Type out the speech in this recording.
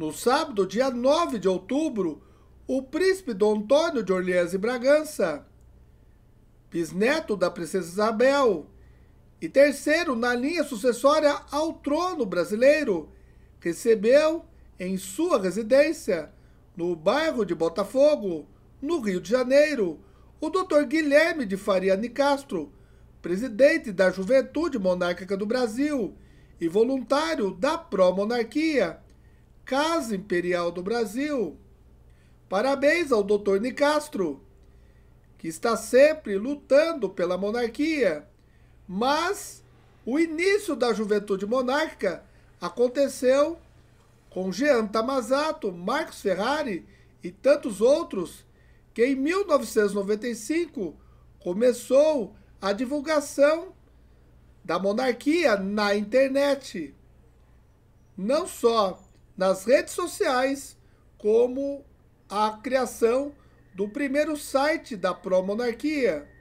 No sábado, dia 9 de outubro, o príncipe Dom Antônio de Orleans e Bragança, bisneto da princesa Isabel, e terceiro na linha sucessória ao trono brasileiro, recebeu em sua residência, no bairro de Botafogo, no Rio de Janeiro, o Dr. Guilherme de Faria Nicastro, presidente da Juventude Monárquica do Brasil e voluntário da pró-monarquia, Casa Imperial do Brasil. Parabéns ao Dr. Nicastro, que está sempre lutando pela monarquia, mas o início da juventude monárquica aconteceu com Jean Tamazato, Marcos Ferrari e tantos outros, que em 1995 começou a divulgação da monarquia na internet. Não só nas redes sociais, como a criação do primeiro site da Promonarquia,